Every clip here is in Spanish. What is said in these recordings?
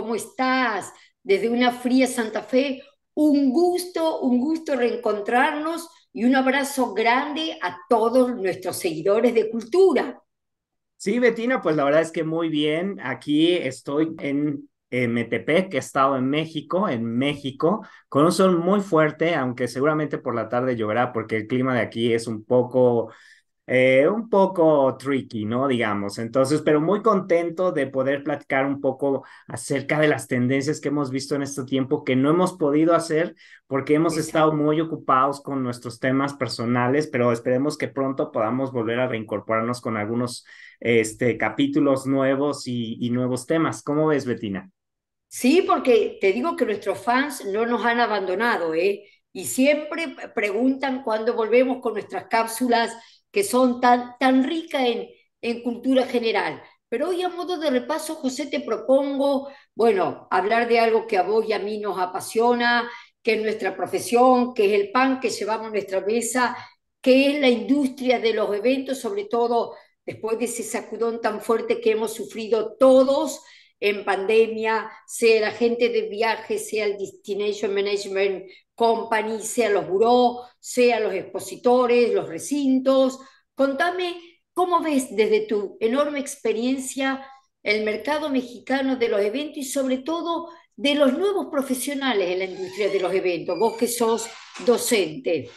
¿cómo estás? Desde una fría Santa Fe, un gusto, un gusto reencontrarnos y un abrazo grande a todos nuestros seguidores de cultura. Sí, Betina, pues la verdad es que muy bien. Aquí estoy en que he estado en México, en México, con un sol muy fuerte, aunque seguramente por la tarde lloverá porque el clima de aquí es un poco eh, un poco tricky, ¿no? Digamos, entonces, pero muy contento de poder platicar un poco acerca de las tendencias que hemos visto en este tiempo que no hemos podido hacer porque hemos estado muy ocupados con nuestros temas personales, pero esperemos que pronto podamos volver a reincorporarnos con algunos este, capítulos nuevos y, nuevos temas. ¿Cómo ves, Betina? Sí, porque te digo que nuestros fans no nos han abandonado, ¿eh? Y siempre preguntan cuándo volvemos con nuestras cápsulas que son tan, tan ricas en, en cultura general. Pero hoy a modo de repaso, José, te propongo, bueno, hablar de algo que a vos y a mí nos apasiona, que es nuestra profesión, que es el pan que llevamos a nuestra mesa, que es la industria de los eventos, sobre todo después de ese sacudón tan fuerte que hemos sufrido todos, en pandemia, sea la gente de viaje, sea el Destination Management Company, sea los buró, sea los expositores, los recintos. Contame cómo ves desde tu enorme experiencia el mercado mexicano de los eventos y sobre todo de los nuevos profesionales en la industria de los eventos, vos que sos docente.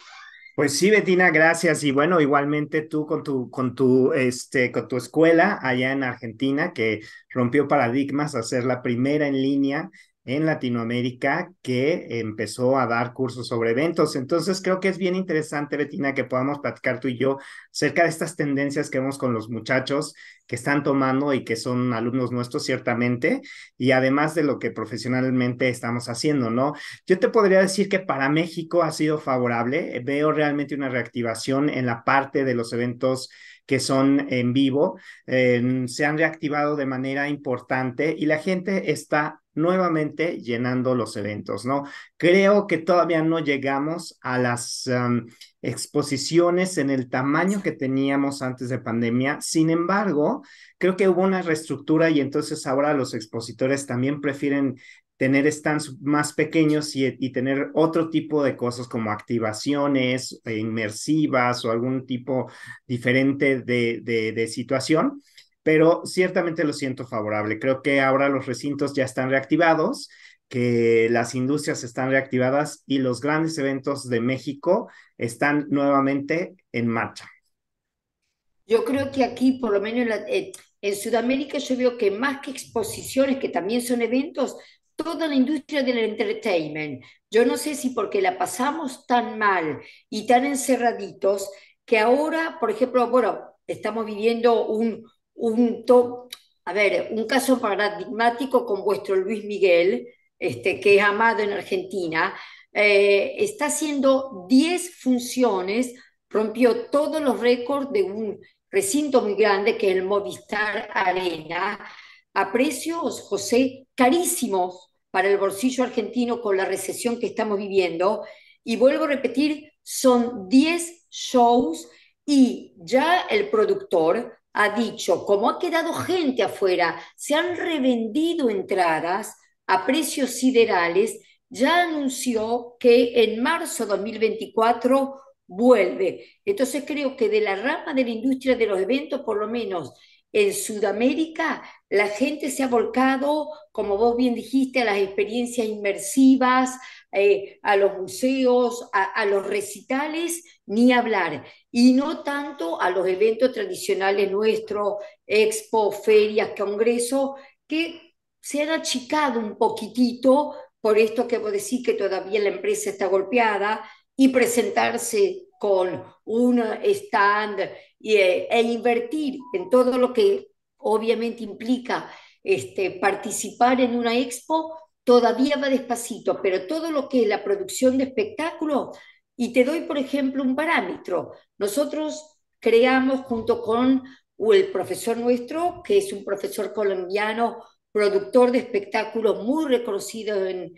Pues sí, Betina, gracias. Y bueno, igualmente tú con tu, con tu, este, con tu escuela allá en Argentina, que rompió paradigmas a ser la primera en línea en Latinoamérica que empezó a dar cursos sobre eventos. Entonces, creo que es bien interesante, Betina, que podamos platicar tú y yo acerca de estas tendencias que vemos con los muchachos que están tomando y que son alumnos nuestros, ciertamente, y además de lo que profesionalmente estamos haciendo, ¿no? Yo te podría decir que para México ha sido favorable. Veo realmente una reactivación en la parte de los eventos que son en vivo, eh, se han reactivado de manera importante y la gente está nuevamente llenando los eventos, ¿no? Creo que todavía no llegamos a las em, exposiciones en el tamaño que teníamos antes de pandemia. Sin embargo, creo que hubo una reestructura y entonces ahora los expositores también prefieren tener stands más pequeños y, tener otro tipo de cosas como activaciones eh, inmersivas o algún tipo diferente de situación pero ciertamente lo siento favorable. Creo que ahora los recintos ya están reactivados, que las industrias están reactivadas y los grandes eventos de México están nuevamente en marcha. Yo creo que aquí, por lo menos eh, en, Sudamérica, yo veo que más que exposiciones, que también son eventos, toda la industria del entertainment. Yo no sé si porque la pasamos tan mal y tan encerraditos que ahora, por ejemplo, bueno, estamos viviendo un, un, a ver, un caso paradigmático con vuestro Luis Miguel, este, que es amado en Argentina, eh, está haciendo 10 funciones, rompió todos los récords de un recinto muy grande que es el Movistar Arena, a precios, José, carísimos para el bolsillo argentino con la recesión que estamos viviendo. Y vuelvo a repetir, son 10 shows y ya el productor ha dicho, como ha quedado gente afuera, se han revendido entradas a precios siderales, ya anunció que en marzo de 2024 vuelve. Entonces creo que de la rama de la industria de los eventos, por lo menos en Sudamérica, la gente se ha volcado, como vos bien dijiste, a las experiencias inmersivas, eh, a los museos, a los recitales, ni hablar y no tanto a los eventos tradicionales nuestros, expo, ferias, congresos, que se han achicado un poquitito por esto que vos decís que todavía la empresa está golpeada y presentarse con un stand e, e invertir en todo lo que obviamente implica este, participar en una expo, todavía va despacito, pero todo lo que es la producción de espectáculos y te doy, por ejemplo, un parámetro. Nosotros creamos junto con el profesor nuestro, que es un profesor colombiano, productor de espectáculos muy reconocido en,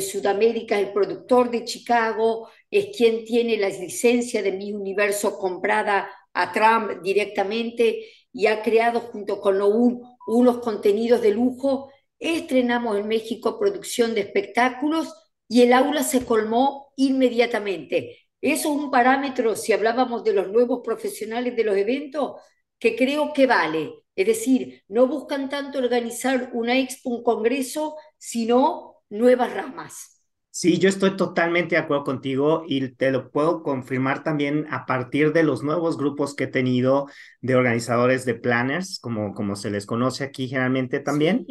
Sudamérica, el productor de Chicago, es quien tiene la licencia de Mi Universo comprada a Trump directamente y ha creado junto con unos contenidos de lujo. Estrenamos en México producción de espectáculos y el aula se colmó inmediatamente. Eso es un parámetro, si hablábamos de los nuevos profesionales de los eventos, que creo que vale. Es decir, no buscan tanto organizar una expo, un congreso, sino nuevas ramas. Sí, yo estoy totalmente de acuerdo contigo y te lo puedo confirmar también a partir de los nuevos grupos que he tenido de organizadores de planners, como, como se les conoce aquí generalmente también,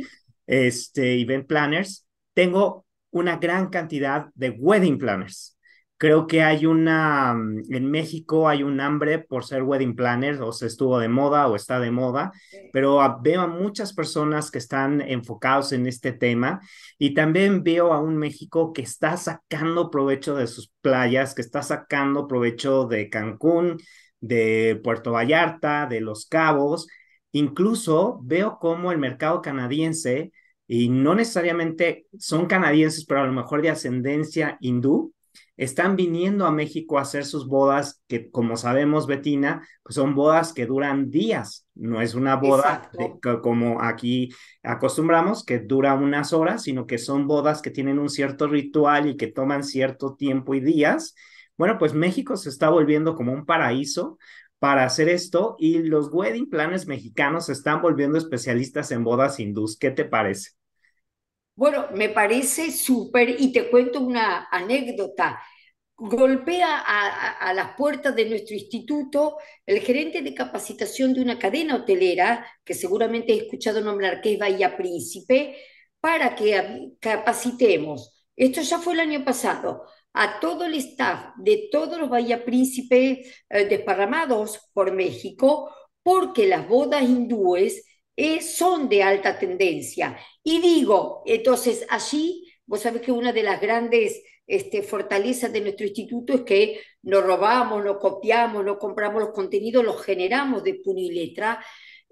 este, event planners. Tengo una gran cantidad de wedding planners. Creo que hay una, mm, en México hay un hambre por ser wedding planners, o se estuvo de moda o está de moda, pero veo a muchas personas que están enfocados en este tema y también veo a un México que está sacando provecho de sus playas, que está sacando provecho de Cancún, de Puerto Vallarta, de Los Cabos. Incluso veo cómo el mercado canadiense y no necesariamente son canadienses, pero a lo mejor de ascendencia hindú, están viniendo a México a hacer sus bodas, que como sabemos, Betina, pues son bodas que duran días, no es una boda como aquí acostumbramos, que dura unas horas, sino que son bodas que tienen un cierto ritual y que toman cierto tiempo y días. Bueno, pues México se está volviendo como un paraíso para hacer esto y los wedding planes mexicanos se están volviendo especialistas en bodas hindús. ¿Qué te parece? Bueno, me parece súper, y te cuento una anécdota. Golpea a, las puertas de nuestro instituto el gerente de capacitación de una cadena hotelera, que seguramente he escuchado nombrar, que es Bahía Príncipe, para que capacitemos. Esto ya fue el año pasado a todo el staff de todos los Bahía Príncipe eh, desparramados por México, porque las bodas hindúes eh, son de alta tendencia. Y digo, entonces allí, vos sabés que una de las grandes este, fortalezas de nuestro instituto es que no robamos, no copiamos, no compramos los contenidos, los generamos de puño y letra,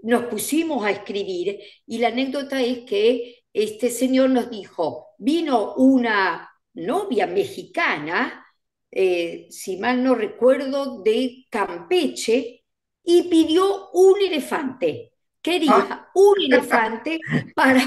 nos pusimos a escribir y la anécdota es que este señor nos dijo, vino una novia mexicana, eh, si mal no recuerdo, de Campeche y pidió un elefante quería ah. un elefante para,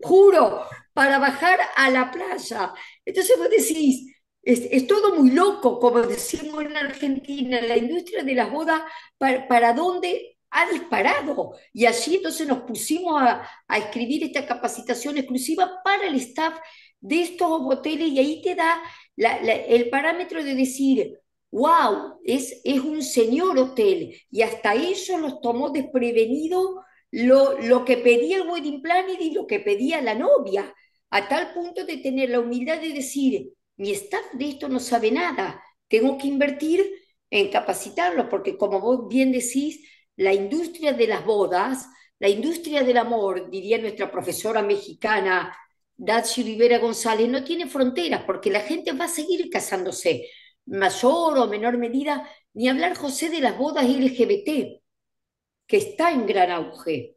juro, para bajar a la playa. Entonces vos decís, es, es, todo muy loco, como decimos en Argentina, la industria de las bodas, para, dónde ha disparado. Y allí entonces nos pusimos a, escribir esta capacitación exclusiva para el staff de estos hoteles y ahí te da el parámetro de decir, wow, es, un señor hotel. Y hasta eso los tomó desprevenido lo, que pedía el wedding planner y lo que pedía la novia, a tal punto de tener la humildad de decir, mi staff de esto no sabe nada, tengo que invertir en capacitarlos, porque como vos bien decís, la industria de las bodas, la industria del amor, diría nuestra profesora mexicana Dachi Olivera González, no tiene fronteras, porque la gente va a seguir casándose mayor o menor medida, ni hablar, José, de las bodas LGBT, que está en gran auge.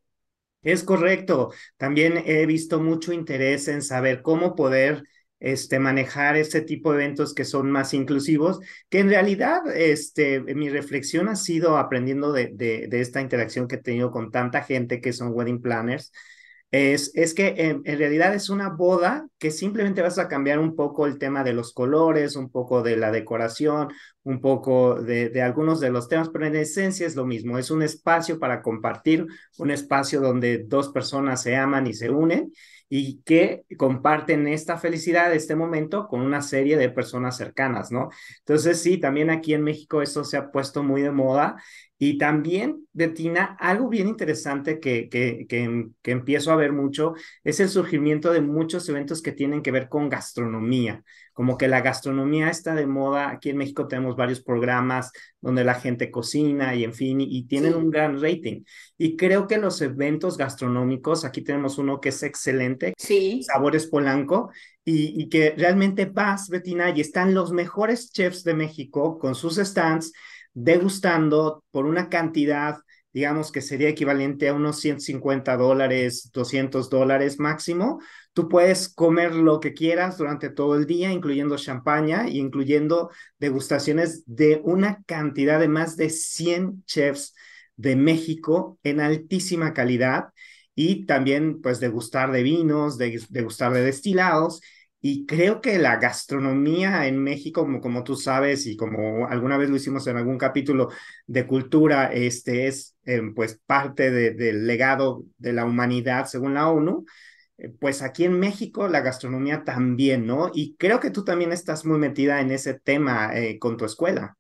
Es correcto. También he visto mucho interés en saber cómo poder este, manejar este tipo de eventos que son más inclusivos, que en realidad este, mi reflexión ha sido aprendiendo de esta interacción que he tenido con tanta gente que son wedding planners, es, que en, realidad es una boda que simplemente vas a cambiar un poco el tema de los colores, un poco de la decoración, un poco de, algunos de los temas, pero en esencia es lo mismo, es un espacio para compartir, un espacio donde dos personas se aman y se unen y que comparten esta felicidad, este momento, con una serie de personas cercanas, ¿no? Entonces, sí, también aquí en México eso se ha puesto muy de moda y también, Betina, algo bien interesante que, em, que, empiezo a ver mucho es el surgimiento de muchos eventos que tienen que ver con gastronomía, como que la gastronomía está de moda. Aquí en México tenemos varios programas donde la gente cocina y en fin, y, tienen un gran rating. Y creo que los eventos gastronómicos, aquí tenemos uno que es excelente, sí. Sabores Polanco, y, y que realmente vas, Betina, y están los mejores chefs de México con sus stands degustando por una cantidad, digamos que sería equivalente a unos 150 dólares, 200 dólares máximo. Tú puedes comer lo que quieras durante todo el día, incluyendo champaña y incluyendo degustaciones de una cantidad de más de 100 chefs de México en altísima calidad y también pues degustar de vinos, degustar de destilados y creo que la gastronomía en México, como, como, tú sabes y como alguna vez lo hicimos en algún capítulo de cultura, este es em, pues parte del legado de la humanidad según la ONU. Eh, pues aquí en México la gastronomía también, ¿no? Y creo que tú también estás muy metida en ese tema eh, con tu escuela.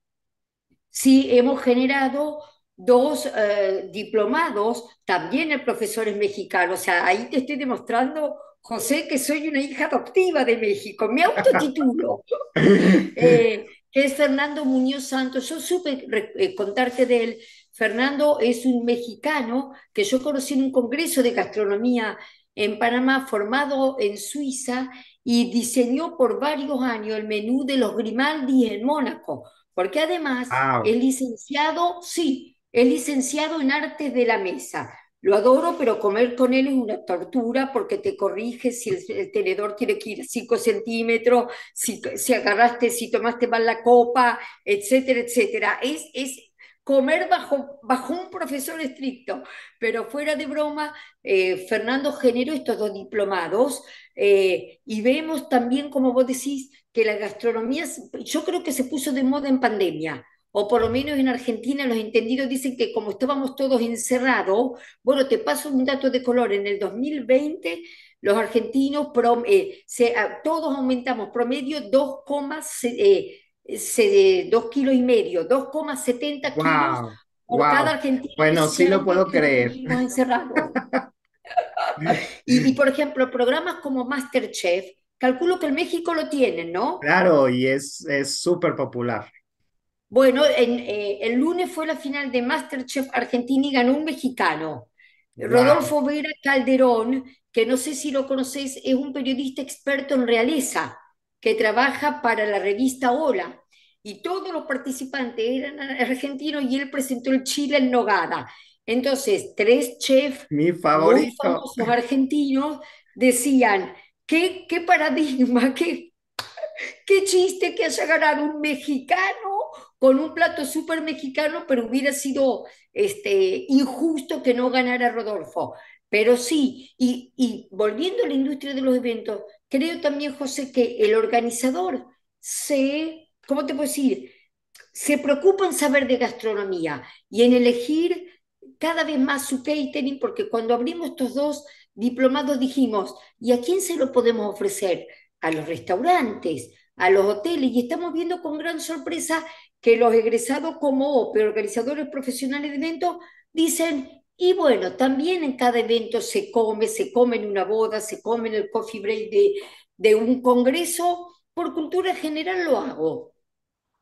Sí, hemos generado dos eh, diplomados, también el profesor es mexicano, o sea, ahí te estoy demostrando José, que soy una hija adoptiva de México, me autotitulo, eh, que es Fernando Muñoz Santos. Yo supe eh, contarte de él. Fernando es un mexicano que yo conocí en un congreso de gastronomía en Panamá, formado en Suiza, y diseñó por varios años el menú de los Grimaldi en Mónaco, porque además es licenciado, sí, es licenciado en artes de la mesa lo adoro, pero comer con él es una tortura porque te corrige si el, tenedor tiene que ir 5 centímetros, si, si, agarraste, si tomaste mal la copa, etcétera, etcétera. Es, es comer bajo, bajo un profesor estricto. Pero fuera de broma, eh, Fernando generó estos dos diplomados eh, y vemos también, como vos decís, que la gastronomía, yo creo que se puso de moda en pandemia o por lo menos en Argentina los entendidos dicen que como estábamos todos encerrados, bueno, te paso un dato de color, en el 2020 los argentinos, eh, todos aumentamos promedio 2, eh, se, kilos y medio, 2,70 kilos por cada argentino. Bueno, sí lo puedo creer. y, por ejemplo, programas como Masterchef, calculo que en México lo tienen, ¿no? Claro, y es súper es popular. Bueno, eh, el lunes fue la final de Masterchef Argentina y ganó un mexicano. Rodolfo Vera Calderón, que no sé si lo conocéis, es un periodista experto en realeza que trabaja para la revista Hola. Y todos los participantes eran argentinos y él presentó el Chile en Nogada. Entonces, tres chefs Mi favorito. muy famosos argentinos decían, qué, qué paradigma, qué, qué chiste que haya ganado un mexicano con un plato súper mexicano, pero hubiera sido este, injusto que no ganara Rodolfo. Pero sí, y, y volviendo a la industria de los eventos, creo también, José, que el organizador se, ¿cómo te puedo decir? Se preocupa en saber de gastronomía y en elegir cada vez más su catering, porque cuando abrimos estos dos diplomados dijimos, ¿y a quién se lo podemos ofrecer? A los restaurantes, a los hoteles, y estamos viendo con gran sorpresa que los egresados como organizadores profesionales de eventos, dicen, y bueno, también en cada evento se come, se come en una boda, se come en el coffee break de, de un congreso, por cultura general lo hago.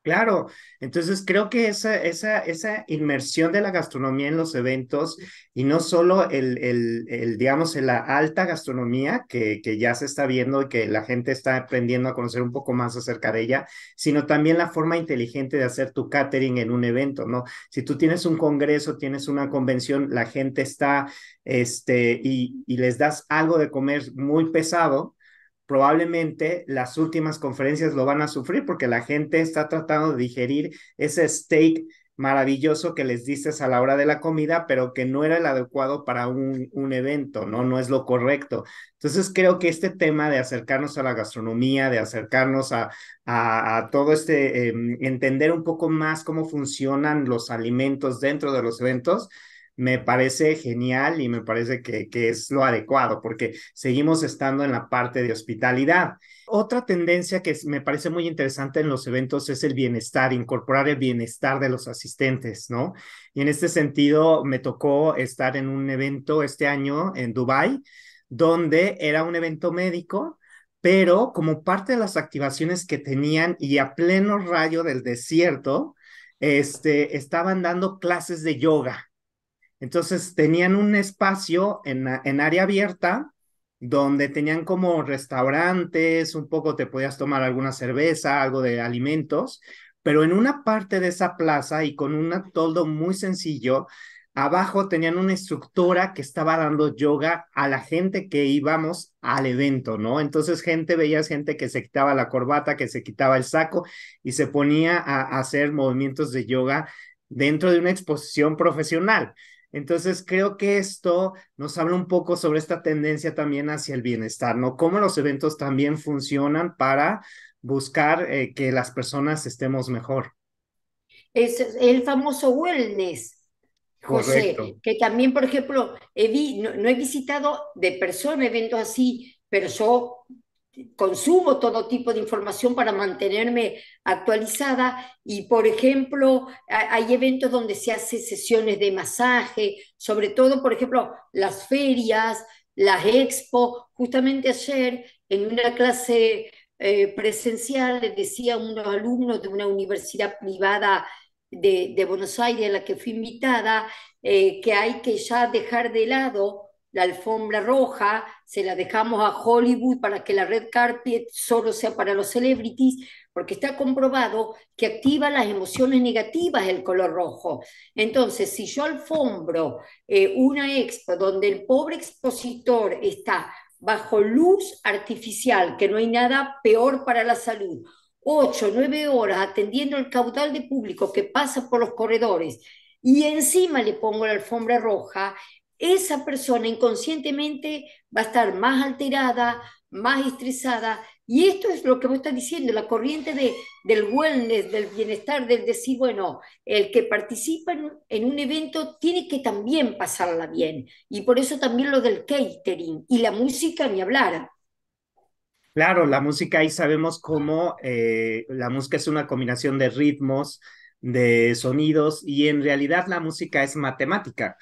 Claro, entonces creo que esa, esa, esa inmersión de la gastronomía en los eventos y no solo el, el, digamos, en la alta gastronomía que, que ya se está viendo y que la gente está aprendiendo a conocer un poco más acerca de ella, sino también la forma inteligente de hacer tu catering en un evento, ¿no? Si tú tienes un congreso, tienes una convención, la gente está, este, y, y les das algo de comer muy pesado, probablemente las últimas conferencias lo van a sufrir porque la gente está tratando de digerir ese steak maravilloso que les dices a la hora de la comida, pero que no era el adecuado para un, evento, ¿no? No es lo correcto. Entonces creo que este tema de acercarnos a la gastronomía, de acercarnos a, todo este, em, entender un poco más cómo funcionan los alimentos dentro de los eventos, me parece genial y me parece que, que, es lo adecuado, porque seguimos estando en la parte de hospitalidad. Otra tendencia que me parece muy interesante en los eventos es el bienestar, incorporar el bienestar de los asistentes, ¿no? Y en este sentido, me tocó estar en un evento este año en Dubái, donde era un evento médico, pero como parte de las activaciones que tenían y a pleno rayo del desierto, este, estaban dando clases de yoga entonces tenían un espacio en, área abierta donde tenían como restaurantes, un poco te podías tomar alguna cerveza, algo de alimentos, pero en una parte de esa plaza y con un toldo muy sencillo, abajo tenían una instructora que estaba dando yoga a la gente que íbamos al evento, ¿no? Entonces gente, veía gente que se quitaba la corbata, que se quitaba el saco y se ponía a hacer movimientos de yoga dentro de una exposición profesional. Entonces, creo que esto nos habla un poco sobre esta tendencia también hacia el bienestar, ¿no? Cómo los eventos también funcionan para buscar eh, que las personas estemos mejor. Es el famoso wellness, José, que también, por ejemplo, he no, he visitado de persona eventos así, pero yo consumo todo tipo de información para mantenerme actualizada y, por ejemplo, hay eventos donde se hacen sesiones de masaje, sobre todo, por ejemplo, las ferias, las expo. Justamente ayer, en una clase eh, presencial, les decía a unos alumnos de una universidad privada de, Buenos Aires a la que fui invitada, eh, que hay que ya dejar de lado la alfombra roja, se la dejamos a Hollywood para que la red carpet solo sea para los celebrities, porque está comprobado que activa las emociones negativas el color rojo. Entonces, si yo alfombro eh, una expo donde el pobre expositor está bajo luz artificial, que no hay nada peor para la salud, ocho, nueve horas atendiendo el caudal de público que pasa por los corredores, y encima le pongo la alfombra roja, esa persona inconscientemente va a estar más alterada, más estresada. Y esto es lo que vos estás diciendo, la corriente de, del wellness, del bienestar, del decir, bueno, el que participa en, un evento tiene que también pasarla bien. Y por eso también lo del catering y la música, ni hablar. Claro, la música ahí sabemos cómo eh, la música es una combinación de ritmos, de sonidos y en realidad la música es matemática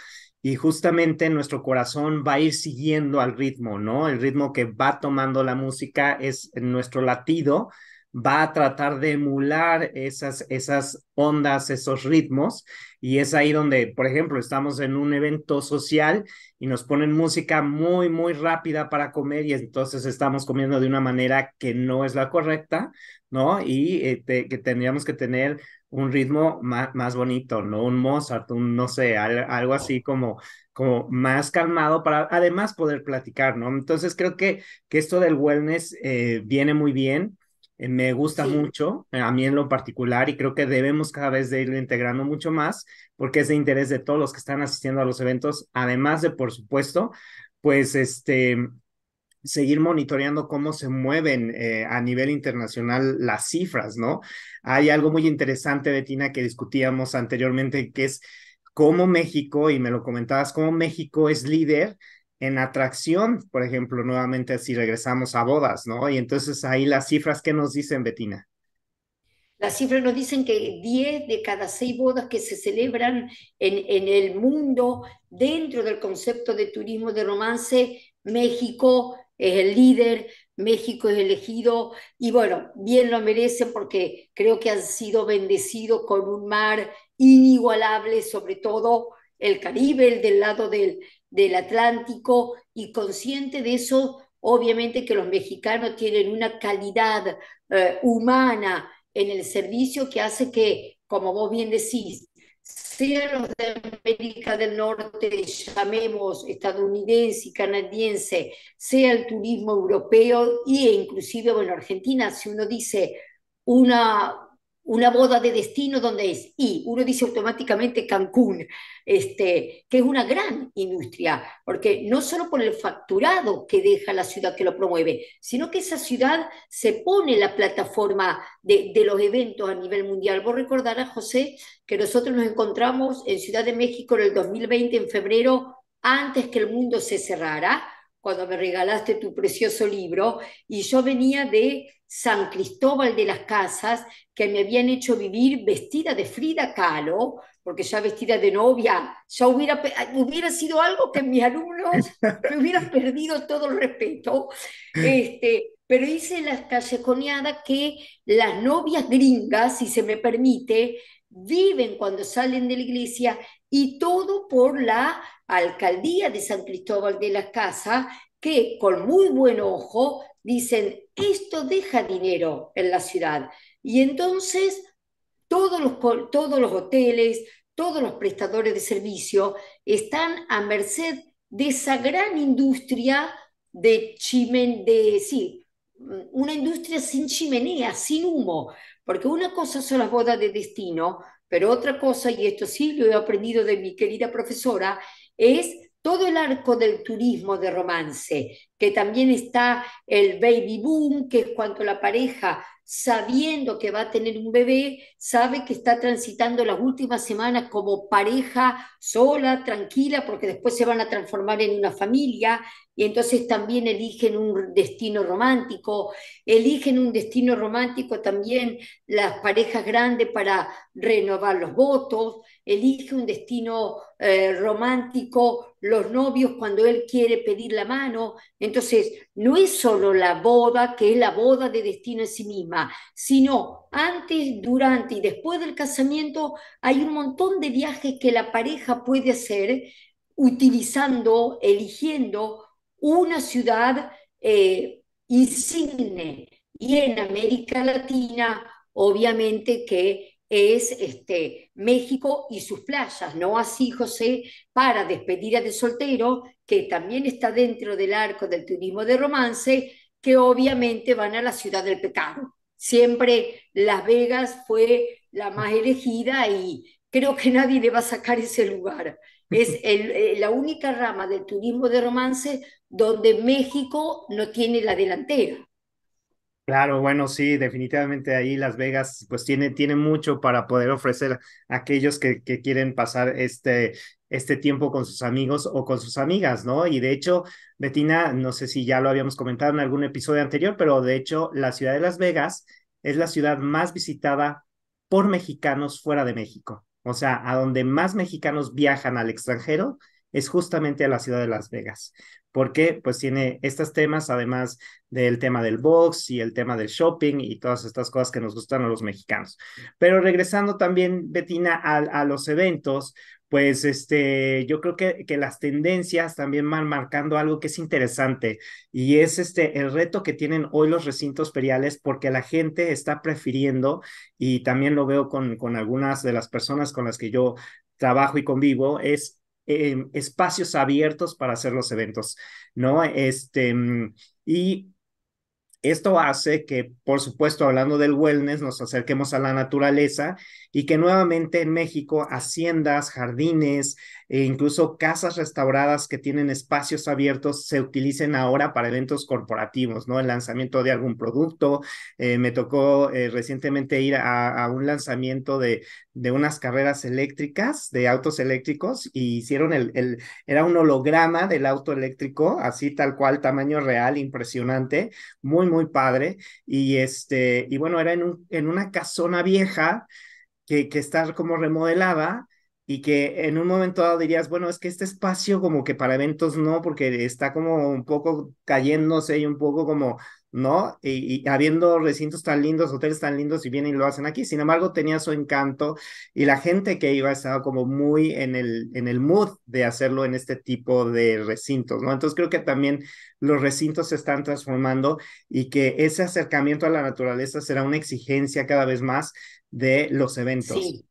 y justamente nuestro corazón va a ir siguiendo al ritmo, ¿no? El ritmo que va tomando la música es nuestro latido, va a tratar de emular esas, esas ondas, esos ritmos, y es ahí donde, por ejemplo, estamos en un evento social y nos ponen música muy, muy rápida para comer y entonces estamos comiendo de una manera que no es la correcta, ¿no? Y eh, que tendríamos que tener un ritmo más, bonito, ¿no? Un Mozart, un, no sé, algo así como, como más calmado para además poder platicar, ¿no? Entonces creo que, que esto del wellness eh, viene muy bien, eh, me gusta mucho, eh, a mí en lo particular, y creo que debemos cada vez de ir integrando mucho más, porque es de interés de todos los que están asistiendo a los eventos, además de, por supuesto, pues este seguir monitoreando cómo se mueven eh, a nivel internacional las cifras, ¿no? Hay algo muy interesante, Betina, que discutíamos anteriormente, que es cómo México, y me lo comentabas, cómo México es líder en atracción, por ejemplo, nuevamente si regresamos a bodas, ¿no? Y entonces ahí las cifras, ¿qué nos dicen, Betina? Las cifras nos dicen que 10 de cada 6 bodas que se celebran en, en el mundo dentro del concepto de turismo de romance México es el líder, México es elegido y bueno, bien lo merece porque creo que han sido bendecidos con un mar inigualable, sobre todo el Caribe, el del lado del, del Atlántico y consciente de eso, obviamente que los mexicanos tienen una calidad eh, humana en el servicio que hace que, como vos bien decís, sea los de América del Norte, llamemos estadounidense y canadiense, sea el turismo europeo e inclusive, bueno, Argentina, si uno dice una, una boda de destino donde es y uno dice automáticamente Cancún, este, que es una gran industria, porque no solo por el facturado que deja la ciudad que lo promueve, sino que esa ciudad se pone la plataforma de, de los eventos a nivel mundial. Vos recordarás, José, que nosotros nos encontramos en Ciudad de México en el 2020, en febrero, antes que el mundo se cerrara, cuando me regalaste tu precioso libro, y yo venía de San Cristóbal de las Casas, que me habían hecho vivir vestida de Frida Kahlo, porque ya vestida de novia, ya hubiera, hubiera sido algo que mis alumnos me hubieran perdido todo el respeto. Este, pero hice la callejoneada que las novias gringas, si se me permite, viven cuando salen de la iglesia y todo por la alcaldía de San Cristóbal de las Casas, que con muy buen ojo dicen, esto deja dinero en la ciudad. Y entonces todos los, todos los hoteles, todos los prestadores de servicio están a merced de esa gran industria de chimen, de, sí, una industria sin chimenea, sin humo, porque una cosa son las bodas de destino, pero otra cosa, y esto sí lo he aprendido de mi querida profesora, es todo el arco del turismo de romance, que también está el baby boom, que es cuando la pareja, sabiendo que va a tener un bebé, sabe que está transitando las últimas semanas como pareja sola, tranquila, porque después se van a transformar en una familia y entonces también eligen un destino romántico, eligen un destino romántico también las parejas grandes para renovar los votos, eligen un destino eh, romántico los novios cuando él quiere pedir la mano. Entonces, no es solo la boda, que es la boda de destino en sí misma, sino antes, durante y después del casamiento hay un montón de viajes que la pareja puede hacer utilizando, eligiendo una ciudad eh, insigne. Y en América Latina, obviamente que es este, México y sus playas, ¿no? Así, José, para despedida de soltero, que también está dentro del arco del turismo de romance, que obviamente van a la ciudad del pecado. Siempre Las Vegas fue la más elegida y creo que nadie le va a sacar ese lugar. Es eh, la única rama del turismo de romance donde México no tiene la delantera. Claro, bueno, sí, definitivamente ahí Las Vegas pues tiene, tiene mucho para poder ofrecer a aquellos que, quieren pasar este, este tiempo con sus amigos o con sus amigas, ¿no? Y de hecho, Betina, no sé si ya lo habíamos comentado en algún episodio anterior, pero de hecho la ciudad de Las Vegas es la ciudad más visitada por mexicanos fuera de México. O sea, a donde más mexicanos viajan al extranjero es justamente a la ciudad de Las Vegas, porque pues tiene estos temas, además del tema del box y el tema del shopping y todas estas cosas que nos gustan a los mexicanos. Pero regresando también, Betina, a, los eventos, pues este, yo creo que, que, las tendencias también van marcando algo que es interesante y es este, el reto que tienen hoy los recintos feriales porque la gente está prefiriendo y también lo veo con, con algunas de las personas con las que yo trabajo y convivo, es Em, espacios abiertos para hacer los eventos, ¿no? Este, mm, y esto hace que, por supuesto, hablando del wellness, nos acerquemos a la naturaleza y que nuevamente en México haciendas, jardines e incluso casas restauradas que tienen espacios abiertos se utilicen ahora para eventos corporativos, ¿no? El lanzamiento de algún producto. Eh, me tocó eh, recientemente ir a, un lanzamiento de, de, unas carreras eléctricas, de autos eléctricos, y hicieron el, el, era un holograma del auto eléctrico, así tal cual, tamaño real, impresionante, muy, muy padre. Y este, y bueno, era en, un, en una casona vieja, que, que está como remodelada y que en un momento dado dirías, bueno, es que este espacio como que para eventos no, porque está como un poco cayéndose y un poco como, ¿no? Y, habiendo recintos tan lindos, hoteles tan lindos y vienen y lo hacen aquí. Sin embargo, tenía su encanto y la gente que iba estaba como muy en el, en el mood de hacerlo en este tipo de recintos, ¿no? Entonces creo que también los recintos se están transformando y que ese acercamiento a la naturaleza será una exigencia cada vez más de los eventos.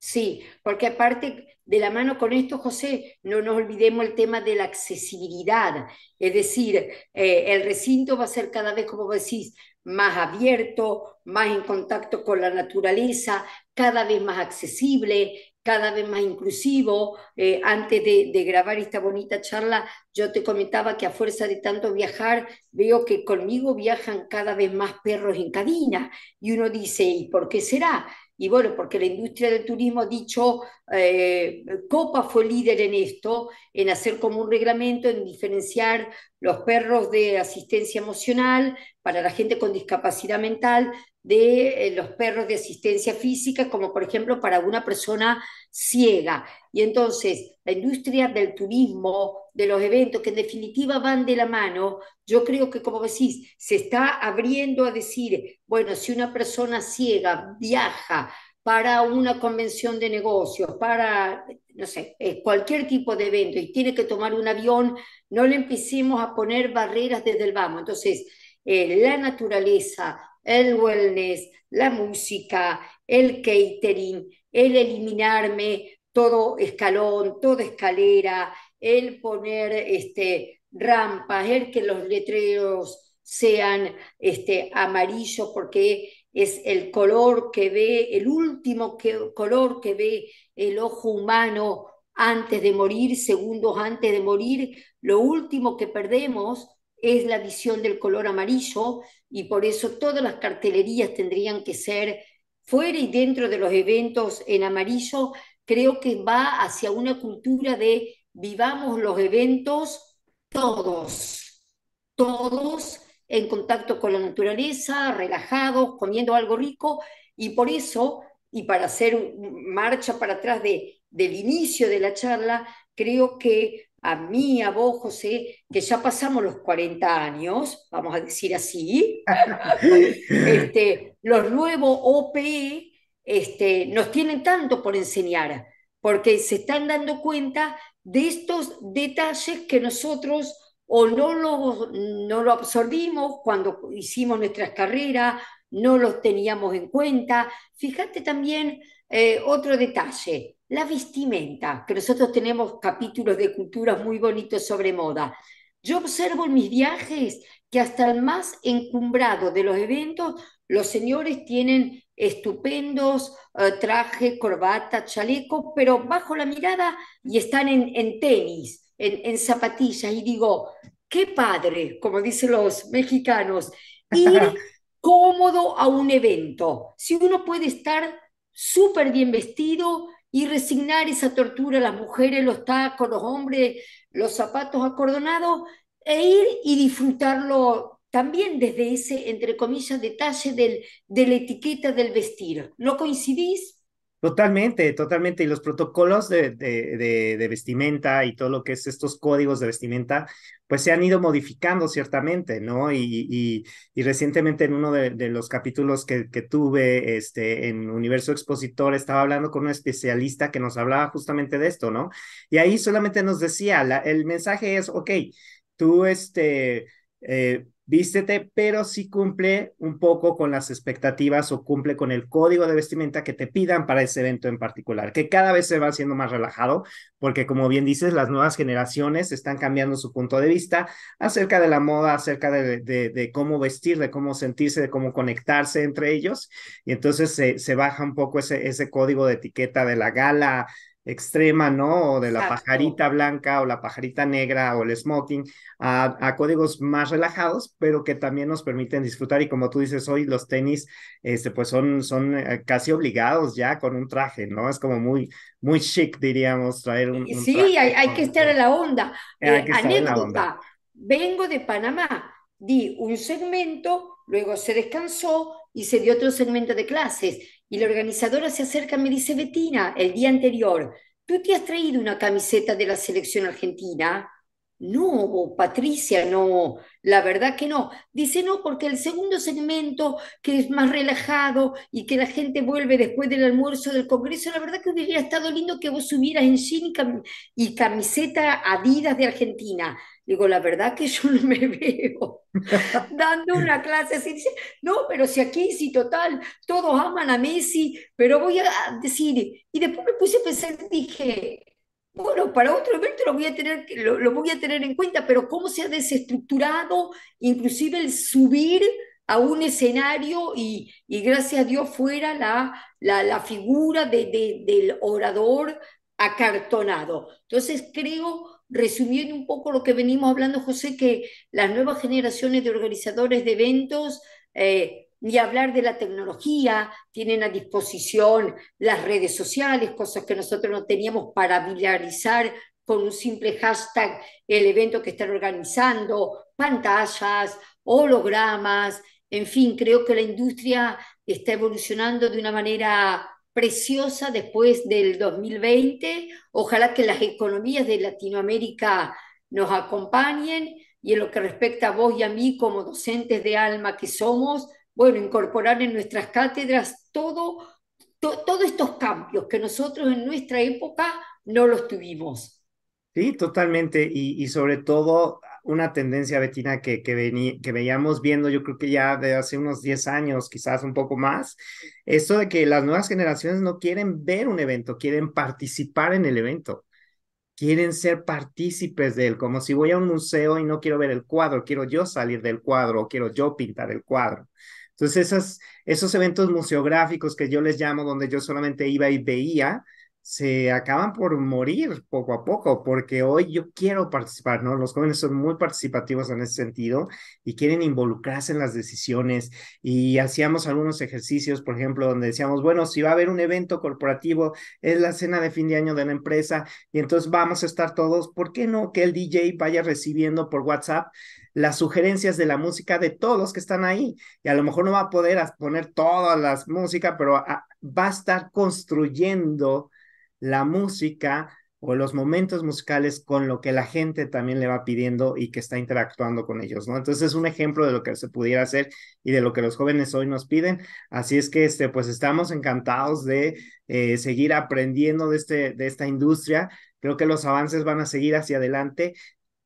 Sí, porque aparte de la mano con esto, José, no nos olvidemos el tema de la accesibilidad, es decir, eh, el recinto va a ser cada vez, como decís, más abierto, más en contacto con la naturaleza, cada vez más accesible, cada vez más inclusivo. Eh, antes de, de, grabar esta bonita charla, yo te comentaba que a fuerza de tanto viajar, veo que conmigo viajan cada vez más perros en cadena. Y uno dice, ¿y por qué será? y bueno, porque la industria del turismo, ha dicho, eh, Copa fue líder en esto, en hacer como un reglamento, en diferenciar los perros de asistencia emocional para la gente con discapacidad mental de eh, los perros de asistencia física, como por ejemplo para una persona ciega. Y entonces, la industria del turismo de los eventos, que en definitiva van de la mano, yo creo que, como decís, se está abriendo a decir, bueno, si una persona ciega viaja para una convención de negocios, para, no sé, eh, cualquier tipo de evento y tiene que tomar un avión, no le empecemos a poner barreras desde el vamos. Entonces, eh, la naturaleza, el wellness, la música, el catering, el eliminarme, todo escalón, toda escalera, el poner este, rampas, el que los letreros sean este, amarillos porque es el color que ve, el último que, color que ve el ojo humano antes de morir, segundos antes de morir, lo último que perdemos es la visión del color amarillo y por eso todas las cartelerías tendrían que ser fuera y dentro de los eventos en amarillo creo que va hacia una cultura de vivamos los eventos todos, todos en contacto con la naturaleza, relajados, comiendo algo rico, y por eso, y para hacer marcha para atrás de, del inicio de la charla, creo que a mí, a vos, José, que ya pasamos los 40 años, vamos a decir así, este, los nuevos OPE este, nos tienen tanto por enseñar, porque se están dando cuenta de estos detalles que nosotros o no los no lo absorbimos cuando hicimos nuestras carreras, no los teníamos en cuenta. Fíjate también eh, otro detalle, la vestimenta, que nosotros tenemos capítulos de culturas muy bonitos sobre moda. Yo observo en mis viajes que hasta el más encumbrado de los eventos los señores tienen estupendos eh, trajes, corbata, chaleco, pero bajo la mirada y están en, tenis, en, zapatillas. Y digo, qué padre, como dicen los mexicanos, ir cómodo a un evento. Si uno puede estar súper bien vestido y resignar esa tortura, las mujeres, los tacos, los hombres, los zapatos acordonados, e ir y disfrutarlo también desde ese, entre comillas, detalle del, de la etiqueta del vestir. ¿No coincidís? Totalmente, totalmente. Y los protocolos de, de, vestimenta y todo lo que es estos códigos de vestimenta, pues se han ido modificando ciertamente, ¿no? Y, y, recientemente en uno de, los capítulos que, que, tuve este, en Universo Expositor, estaba hablando con un especialista que nos hablaba justamente de esto, ¿no? Y ahí solamente nos decía, el mensaje es, ok, tú este... Eh, vístete, pero sí cumple un poco con las expectativas o cumple con el código de vestimenta que te pidan para ese evento en particular, que cada vez se va haciendo más relajado, porque como bien dices, las nuevas generaciones están cambiando su punto de vista acerca de la moda, acerca de, de, cómo vestir, de cómo sentirse, de cómo conectarse entre ellos, y entonces se, baja un poco ese, ese código de etiqueta de la gala extrema, ¿no? O de la pajarita blanca o la pajarita negra o el smoking, a, códigos más relajados, pero que también nos permiten disfrutar. Y como tú dices, hoy los tenis, este, pues son, son eh, casi obligados ya con un traje, ¿no? Es como muy, muy chic, diríamos, traer un... sí, hay, que estar en la onda. Eh, anécdota, vengo de Panamá, di un segmento, luego se descansó y se dio otro segmento de clases y la organizadora se acerca y me dice, Betina, el día anterior, ¿tú te has traído una camiseta de la selección argentina? No, Patricia, no, la verdad que no. Dice, no, porque el segundo segmento, que es más relajado y que la gente vuelve después del almuerzo del Congreso, la verdad que hubiera estado lindo que vos subieras en jean y, camiseta Adidas de Argentina. Digo, la verdad que yo no me veo dando una clase así. No, pero si aquí, si total, todos aman a Messi, pero voy a decir, y después me puse a pensar, dije, bueno, para otro evento lo voy a tener, lo voy a tener en cuenta, pero cómo se ha desestructurado inclusive el subir a un escenario y, gracias a Dios fuera la, la, figura del orador acartonado. Entonces creo resumiendo un poco lo que venimos hablando, José, que las nuevas generaciones de organizadores de eventos, eh, ni hablar de la tecnología, tienen a disposición las redes sociales, cosas que nosotros no teníamos para viralizar con un simple hashtag el evento que están organizando, pantallas, hologramas, en fin, creo que la industria está evolucionando de una manera preciosa después del 2020. Ojalá que las economías de Latinoamérica nos acompañen y en lo que respecta a vos y a mí como docentes de alma que somos, bueno, incorporar en nuestras cátedras todo, todos estos cambios que nosotros en nuestra época no los tuvimos. Sí, totalmente. Y, y sobre todo una tendencia, Betina, que, que, veíamos viendo, yo creo que ya de hace unos 10 años, quizás un poco más, esto de que las nuevas generaciones no quieren ver un evento, quieren participar en el evento, quieren ser partícipes de él, como si voy a un museo y no quiero ver el cuadro, quiero yo salir del cuadro, quiero yo pintar el cuadro. Entonces, esas, esos eventos museográficos que yo les llamo, donde yo solamente iba y veía, se acaban por morir poco a poco, porque hoy yo quiero participar, ¿no? Los jóvenes son muy participativos en ese sentido y quieren involucrarse en las decisiones. Y hacíamos algunos ejercicios, por ejemplo, donde decíamos, bueno, si va a haber un evento corporativo, es la cena de fin de año de la empresa, y entonces vamos a estar todos, ¿por qué no que el DJ vaya recibiendo por WhatsApp las sugerencias de la música de todos que están ahí? Y a lo mejor no va a poder poner todas las músicas, pero va a estar construyendo la música o los momentos musicales con lo que la gente también le va pidiendo y que está interactuando con ellos, ¿no? Entonces es un ejemplo de lo que se pudiera hacer y de lo que los jóvenes hoy nos piden. Así es que, este, pues estamos encantados de eh, seguir aprendiendo de, este, de esta industria. Creo que los avances van a seguir hacia adelante.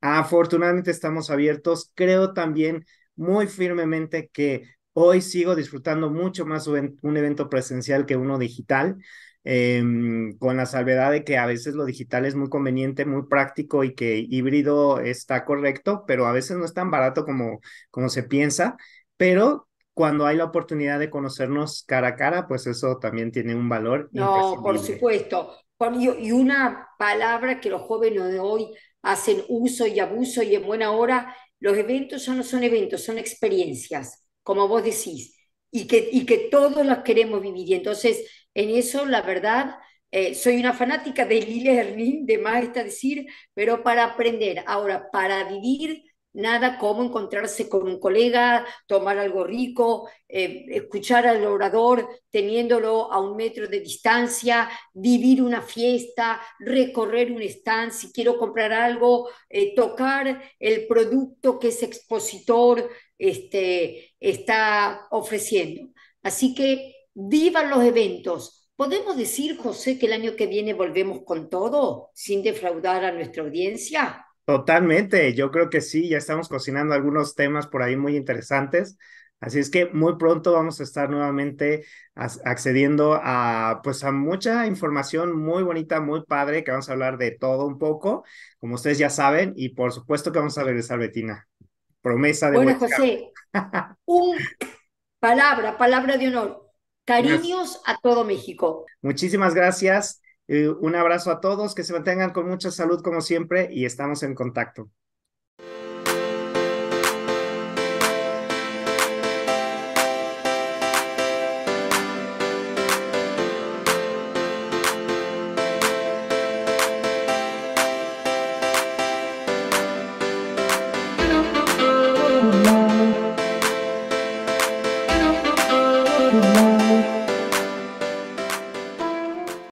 Afortunadamente estamos abiertos. Creo también muy firmemente que hoy sigo disfrutando mucho más e-, un evento presencial que uno digital. Em, con la salvedad de que a veces lo digital es muy conveniente, muy práctico y que híbrido está correcto, pero a veces no es tan barato como, como se piensa, pero cuando hay la oportunidad de conocernos cara a cara, pues eso también tiene un valor. No, por supuesto. Y una palabra que los jóvenes de hoy hacen uso y abuso y en buena hora, los eventos ya no son eventos, son experiencias, como vos decís, y que, y que todos los queremos vivir. Y entonces en eso, la verdad, eh, soy una fanática del learning de más está decir, pero para aprender. Ahora, para vivir, nada como encontrarse con un colega, tomar algo rico, eh, escuchar al orador teniéndolo a un metro de distancia, vivir una fiesta, recorrer un stand si quiero comprar algo, eh, tocar el producto que ese expositor este, está ofreciendo. Así que vivan los eventos. ¿Podemos decir, José, que el año que viene volvemos con todo sin defraudar a nuestra audiencia? Totalmente, yo creo que sí, ya estamos cocinando algunos temas por ahí muy interesantes. Así es que muy pronto vamos a estar nuevamente accediendo a pues a mucha información muy bonita, muy padre, que vamos a hablar de todo un poco, como ustedes ya saben, y por supuesto que vamos a regresar, Betina. Promesa de... Bueno, José, un palabra, palabra de honor. Cariños a todo México. Muchísimas gracias. Eh, un abrazo a todos, que se mantengan con mucha salud como siempre y estamos en contacto.